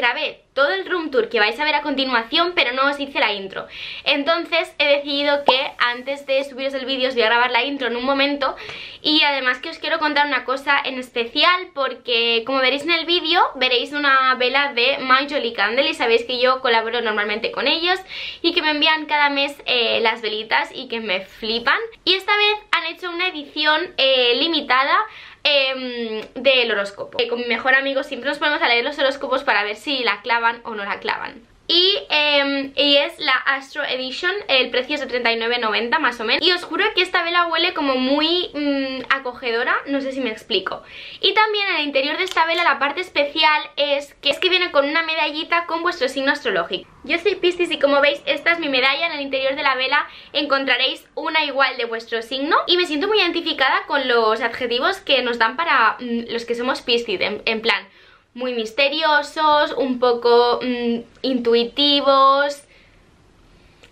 grabé todo el room tour que vais a ver a continuación, pero no os hice la intro. Entonces he decidido que antes de subiros el vídeo os voy a grabar la intro en un momento y además que os quiero contar una cosa en especial porque como veréis en el vídeo veréis una vela de My Jolly Candle y sabéis que yo colaboro normalmente con ellos y que me envían cada mes eh, las velitas y que me flipan. Y esta vez hecho una edición eh, limitada em, del horóscopo. Eh, con mi mejor amigo siempre nos ponemos a leer los horóscopos para ver si la clavan o no la clavan. Em, y, es la Astro Edition, el precio es de 39,90 más o menos y os juro que esta vela huele como muy mm, acogedora, no sé si me explico y también en el interior de esta vela la parte especial es que es que viene con una medallita con vuestro signo astrológico yo soy Piscis y como veis esta es mi medalla, en el interior de la vela encontraréis una igual de vuestro signo y me siento muy identificada con los adjetivos que nos dan para mm, los que somos Piscis, en plan muy misteriosos, un poco mm, intuitivos,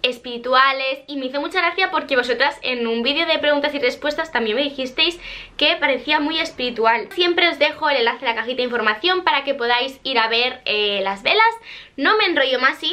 espirituales y me hizo mucha gracia porque vosotras en un vídeo de preguntas y respuestas también me dijisteis que parecía muy espiritual. Siempre os dejo el enlace en la cajita de información para que podáis ir a ver eh, las velas. No me enrollo más y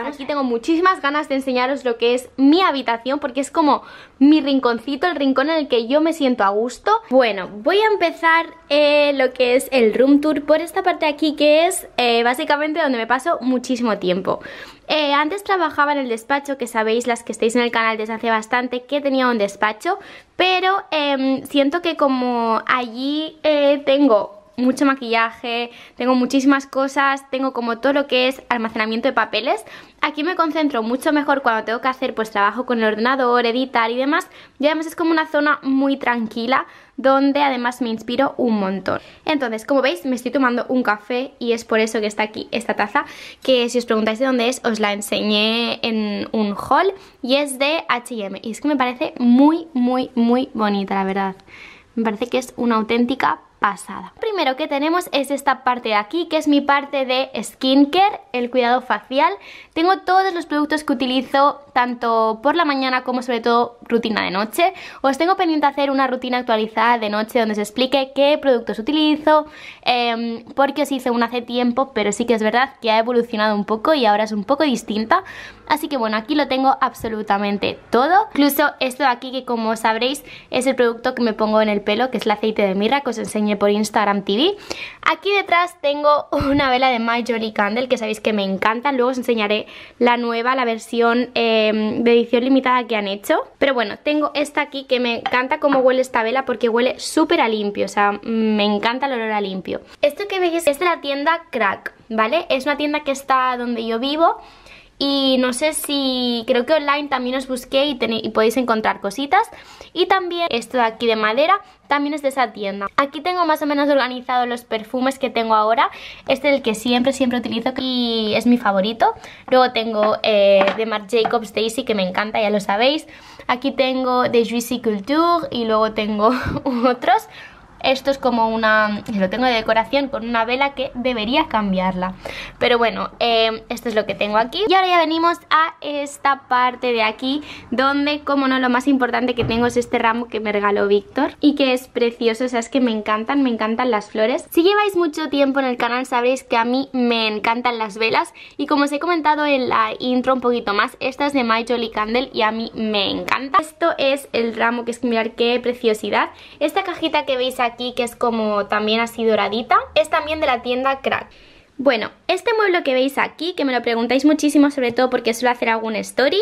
Aquí tengo muchísimas ganas de enseñaros lo que es mi habitación porque es como mi rinconcito, el rincón en el que yo me siento a gusto. Bueno, voy a empezar eh, lo que es el room tour por esta parte de aquí que es eh, básicamente donde me paso muchísimo tiempo. Eh, antes trabajaba en el despacho, que sabéis las que estáis en el canal desde hace bastante, que tenía un despacho, pero em, siento que como allí tengo mucho maquillaje, tengo muchísimas cosas, tengo como todo lo que es almacenamiento de papeles. Aquí me concentro mucho mejor cuando tengo que hacer pues trabajo con el ordenador, editar y demás. Y además es como una zona muy tranquila donde además me inspiro un montón. Entonces, como veis, me estoy tomando un café y es por eso que está aquí esta taza, que si os preguntáis de dónde es, os la enseñé en un haul y es de H&M. Y es que me parece muy, muy, muy bonita, la verdad. Me parece que es una auténtica lo primero que tenemos es esta parte de aquí, que es mi parte de skincare, el cuidado facial. Tengo todos los productos que utilizo tanto por la mañana como sobre todo rutina de noche. Os tengo pendiente hacer una rutina actualizada de noche donde se explique qué productos utilizo, em, porque os hice una hace tiempo, pero sí que es verdad que ha evolucionado un poco y ahora es un poco distinta. Así que bueno, aquí lo tengo absolutamente todo. Incluso esto de aquí que como sabréis es el producto que me pongo en el pelo, que es el aceite de mirra que os enseñé por Instagram TV. Aquí detrás tengo una vela de My Jolly Candle que sabéis que me encanta. Luego os enseñaré la nueva, la versión em, de edición limitada que han hecho. Pero bueno, tengo esta aquí que me encanta cómo huele esta vela porque huele súper a limpio. O sea, me encanta el olor a limpio. Esto que veis es de la tienda Crack, ¿vale? Es una tienda que está donde yo vivo y no sé si, creo que online también os busqué y, podéis encontrar cositas. Y también esto de aquí de madera, también es de esa tienda. Aquí tengo más o menos organizado los perfumes que tengo ahora. Este es el que siempre, siempre utilizo y es mi favorito. Luego tengo eh, de Marc Jacobs Daisy, que me encanta, ya lo sabéis. Aquí tengo de Juicy Culture y luego tengo otros. Esto es como una... lo tengo de decoración con una vela que debería cambiarla. Pero bueno, em, esto es lo que tengo aquí. Y ahora ya venimos a esta parte de aquí donde, como no, lo más importante que tengo es este ramo que me regaló Víctor y que es precioso, o sea, es que me encantan, me encantan las flores. Si lleváis mucho tiempo en el canal sabréis que a mí me encantan las velas y como os he comentado en la intro un poquito más, esta es de My Jolly Candle y a mí me encanta. Esto es el ramo que es, mirar qué preciosidad. Esta cajita que veis aquí aquí que es como también así doradita, es también de la tienda Crack. Bueno, este mueble que veis aquí, que me lo preguntáis muchísimo, sobre todo porque suelo hacer algún story,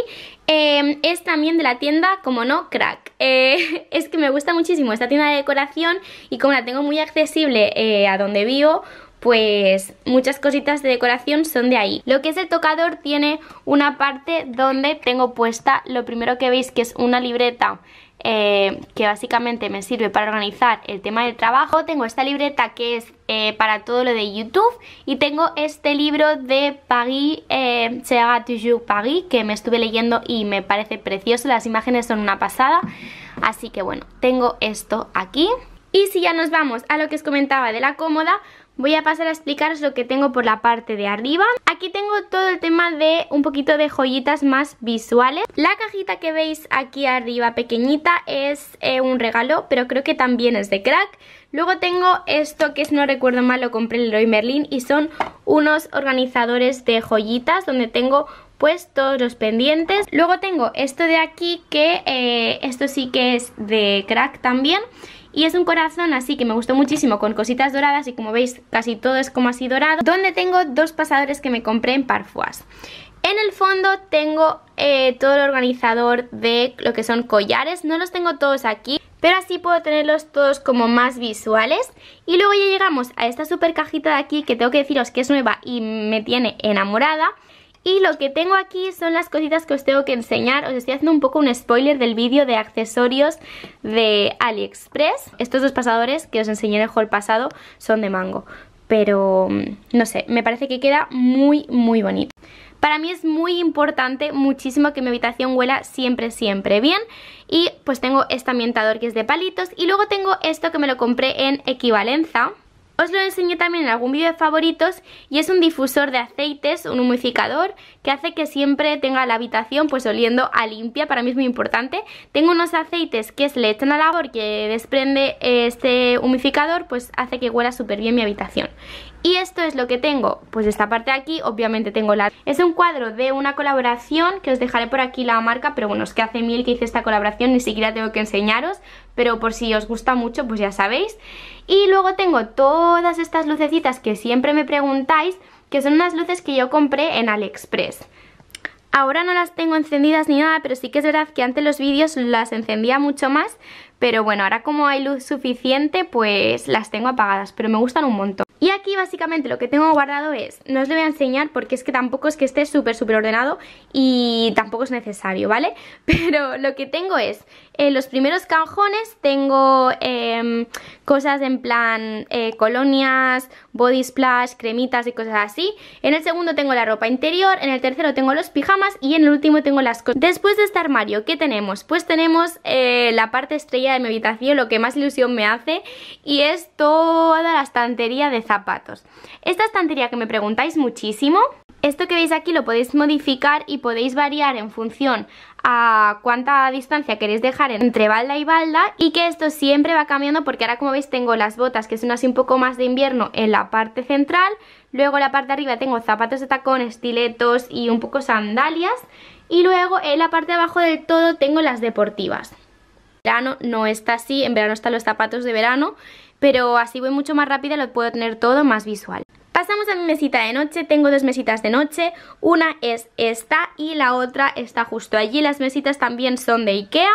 em, es también de la tienda, como no, Crack. Eh, es que me gusta muchísimo esta tienda de decoración y como la tengo muy accesible eh, a donde vivo, pues muchas cositas de decoración son de ahí. Lo que es el tocador tiene una parte donde tengo puesta lo primero que veis que es una libreta eh, que básicamente me sirve para organizar el tema del trabajo. Tengo esta libreta que es eh, para todo lo de YouTube y tengo este libro de Paris, eh, Se toujours Paris, que me estuve leyendo y me parece precioso, las imágenes son una pasada. Así que bueno, tengo esto aquí. Y si ya nos vamos a lo que os comentaba de la cómoda, Voy a pasar a explicaros lo que tengo por la parte de arriba. Aquí tengo todo el tema de un poquito de joyitas más visuales. La cajita que veis aquí arriba pequeñita es eh, un regalo, pero creo que también es de crack. Luego tengo esto que es, no recuerdo mal, lo compré en Leroy Merlin y son unos organizadores de joyitas donde tengo pues todos los pendientes. Luego tengo esto de aquí que eh, esto sí que es de crack también y es un corazón así que me gustó muchísimo con cositas doradas y como veis casi todo es como así dorado donde tengo dos pasadores que me compré en Parfois en el fondo tengo eh, todo el organizador de lo que son collares, no los tengo todos aquí, pero así puedo tenerlos todos como más visuales. Y luego ya llegamos a esta super cajita de aquí que tengo que deciros que es nueva y me tiene enamorada. Y lo que tengo aquí son las cositas que os tengo que enseñar. Os estoy haciendo un poco un spoiler del vídeo de accesorios de AliExpress. Estos dos pasadores que os enseñé en el haul pasado son de mango. Pero mm, no sé, me parece que queda muy muy bonito. Para mí es muy importante muchísimo que mi habitación huela siempre, siempre bien. Y pues tengo este ambientador que es de palitos. Y luego tengo esto que me lo compré en Equivalenza os lo enseñé también en algún vídeo de favoritos y es un difusor de aceites, un humificador que hace que siempre tenga la habitación pues oliendo a limpia, para mí es muy importante. Tengo unos aceites que se le echan a la labor que desprende este humificador pues hace que huela súper bien mi habitación. Y esto es lo que tengo, pues esta parte de aquí obviamente tengo la... Es un cuadro de una colaboración, que os dejaré por aquí la marca, pero bueno, es que hace mil que hice esta colaboración, ni siquiera tengo que enseñaros, pero por si os gusta mucho, pues ya sabéis. Y luego tengo todas estas lucecitas que siempre me preguntáis, que son unas luces que yo compré en AliExpress. Ahora no las tengo encendidas ni nada, pero sí que es verdad que antes los vídeos las encendía mucho más, pero bueno, ahora como hay luz suficiente, pues las tengo apagadas, pero me gustan un montón. Y aquí básicamente lo que tengo guardado es, no os lo voy a enseñar porque es que tampoco es que esté súper súper ordenado y tampoco es necesario, ¿vale? Pero lo que tengo es en los primeros cajones tengo em, cosas en plan eh, colonias, body splash, cremitas y cosas así. En el segundo tengo la ropa interior, en el tercero tengo los pijamas y en el último tengo las cosas. Después de este armario, ¿qué tenemos? Pues tenemos eh, la parte estrella de mi habitación, lo que más ilusión me hace y es toda la estantería de zapatos. Esta estantería que me preguntáis muchísimo, esto que veis aquí lo podéis modificar y podéis variar en función a cuánta distancia queréis dejar entre balda y balda y que esto siempre va cambiando porque ahora como veis tengo las botas que son así un poco más de invierno en la parte central luego en la parte de arriba tengo zapatos de tacón, estiletos y un poco sandalias y luego en la parte de abajo del todo tengo las deportivas verano no está así, en verano están los zapatos de verano pero así voy mucho más rápida lo puedo tener todo más visual Pasamos a mi mesita de noche, tengo dos mesitas de noche, una es esta y la otra está justo allí, las mesitas también son de Ikea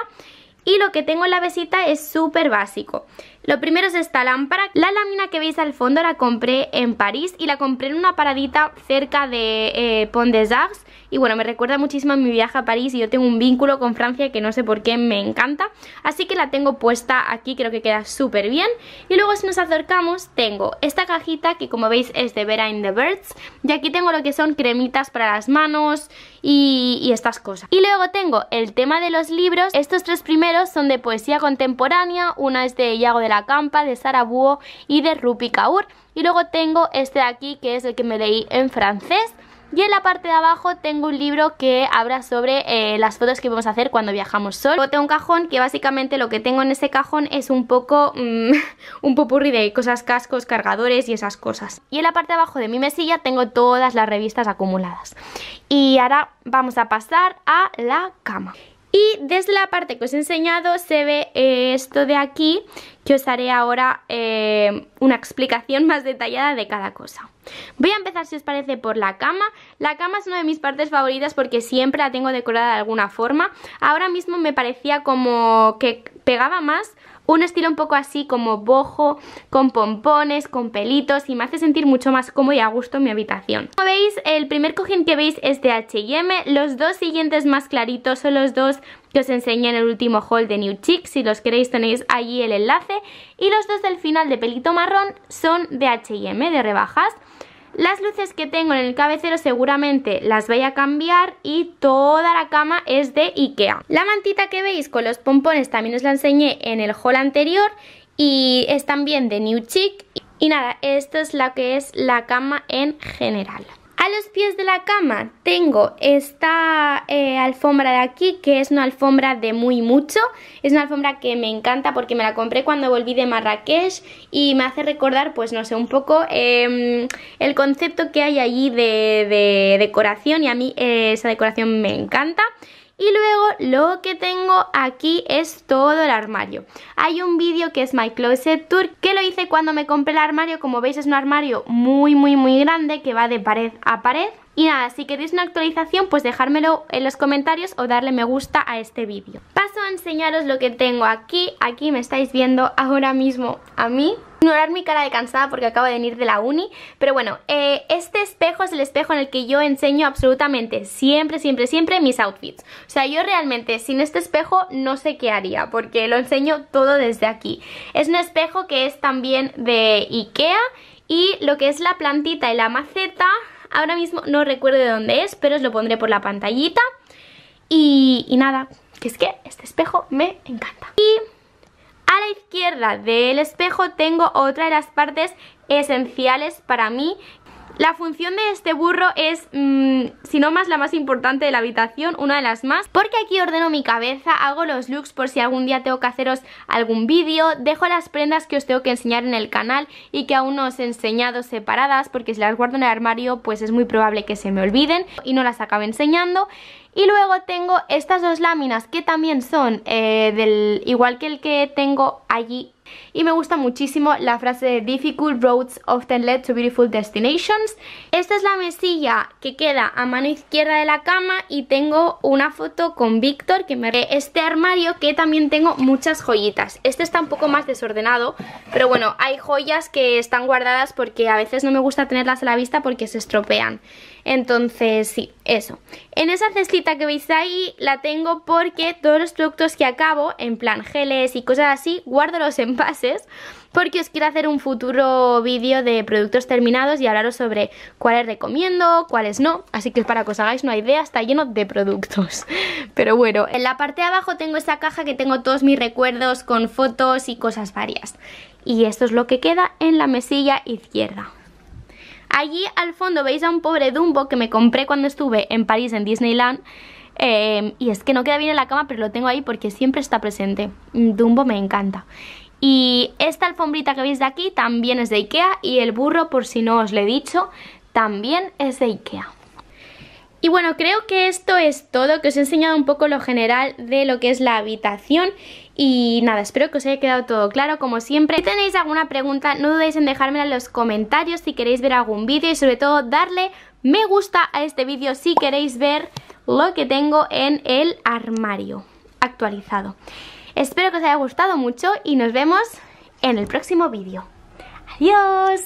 y lo que tengo en la mesita es súper básico. Lo primero es esta lámpara, la lámina que veis al fondo la compré en París y la compré en una paradita cerca de eh, Pont des Arts y bueno, me recuerda muchísimo a mi viaje a París y yo tengo un vínculo con Francia que no sé por qué me encanta, así que la tengo puesta aquí, creo que queda súper bien y luego si nos acercamos tengo esta cajita que como veis es de Vera in the Birds y aquí tengo lo que son cremitas para las manos y, estas cosas. Y luego tengo el tema de los libros, estos tres primeros son de poesía contemporánea, una es de Iago de la Campa, de Sara Búho y de Rupi Kaur y luego tengo este de aquí que es el que me leí en francés y en la parte de abajo tengo un libro que habla sobre eh, las fotos que vamos a hacer cuando viajamos sol. Luego tengo un cajón que básicamente lo que tengo en ese cajón es un poco mm, un popurri de cosas, cascos, cargadores y esas cosas. Y en la parte de abajo de mi mesilla tengo todas las revistas acumuladas. Y ahora vamos a pasar a la cama. Y desde la parte que os he enseñado se ve eh, esto de aquí, que os haré ahora eh, una explicación más detallada de cada cosa. Voy a empezar, si os parece, por la cama. La cama es una de mis partes favoritas porque siempre la tengo decorada de alguna forma. Ahora mismo me parecía como que pegaba más un estilo un poco así como bojo, con pompones, con pelitos y me hace sentir mucho más cómodo y a gusto en mi habitación. Como veis, el primer cojín que veis es de H&M, los dos siguientes más claritos son los dos que os enseñé en el último haul de New Chic, si los queréis tenéis allí el enlace y los dos del final de pelito marrón son de H&M, de rebajas las luces que tengo en el cabecero seguramente las voy a cambiar y toda la cama es de Ikea. La mantita que veis con los pompones también os la enseñé en el haul anterior y es también de New Chic. Y nada, esto es lo que es la cama en general. A los pies de la cama tengo esta eh, alfombra de aquí, que es una alfombra de muy mucho. Es una alfombra que me encanta porque me la compré cuando volví de Marrakech y me hace recordar, pues no sé, un poco em, el concepto que hay allí de, decoración y a mí eh, esa decoración me encanta. Y luego lo que tengo aquí es todo el armario. Hay un vídeo que es My Closet Tour que lo hice cuando me compré el armario. Como veis es un armario muy muy muy grande que va de pared a pared. Y nada, si queréis una actualización pues dejármelo en los comentarios o darle me gusta a este vídeo a enseñaros lo que tengo aquí. Aquí me estáis viendo ahora mismo a mí. Ignorar mi cara de cansada porque acabo de venir de la uni. Pero bueno, eh, este espejo es el espejo en el que yo enseño absolutamente siempre, siempre, siempre mis outfits. O sea, yo realmente sin este espejo no sé qué haría porque lo enseño todo desde aquí. Es un espejo que es también de Ikea y lo que es la plantita y la maceta, ahora mismo no recuerdo de dónde es, pero os lo pondré por la pantallita. y nada, es que este espejo me encanta. Y a la izquierda del espejo tengo otra de las partes esenciales para mí la función de este burro es, mm, si no más, la más importante de la habitación, una de las más Porque aquí ordeno mi cabeza, hago los looks por si algún día tengo que haceros algún vídeo Dejo las prendas que os tengo que enseñar en el canal y que aún no os he enseñado separadas Porque si las guardo en el armario, pues es muy probable que se me olviden y no las acabe enseñando y luego tengo estas dos láminas que también son eh, del igual que el que tengo allí y me gusta muchísimo la frase de Difficult roads often lead to beautiful destinations. Esta es la mesilla que queda a mano izquierda de la cama y tengo una foto con Víctor que me... Este armario que también tengo muchas joyitas. Este está un poco más desordenado, pero bueno, hay joyas que están guardadas porque a veces no me gusta tenerlas a la vista porque se estropean. Entonces, sí, eso. En esa cestita que veis ahí la tengo porque todos los productos que acabo, en plan geles y cosas así, guardo los en pases, porque os quiero hacer un futuro vídeo de productos terminados y hablaros sobre cuáles recomiendo, cuáles no, así que para que os hagáis una idea está lleno de productos. Pero bueno, en la parte de abajo tengo esta caja que tengo todos mis recuerdos con fotos y cosas varias. Y esto es lo que queda en la mesilla izquierda. Allí al fondo veis a un pobre Dumbo que me compré cuando estuve en París en Disneyland eh, y es que no queda bien en la cama pero lo tengo ahí porque siempre está presente. Dumbo me encanta. Y esta alfombrita que veis de aquí también es de Ikea y el burro, por si no os lo he dicho, también es de Ikea. Y bueno, creo que esto es todo, que os he enseñado un poco lo general de lo que es la habitación y nada, espero que os haya quedado todo claro como siempre. Si tenéis alguna pregunta no dudéis en dejármela en los comentarios si queréis ver algún vídeo y sobre todo darle me gusta a este vídeo si queréis ver lo que tengo en el armario actualizado. Espero que os haya gustado mucho y nos vemos en el próximo vídeo. ¡Adiós!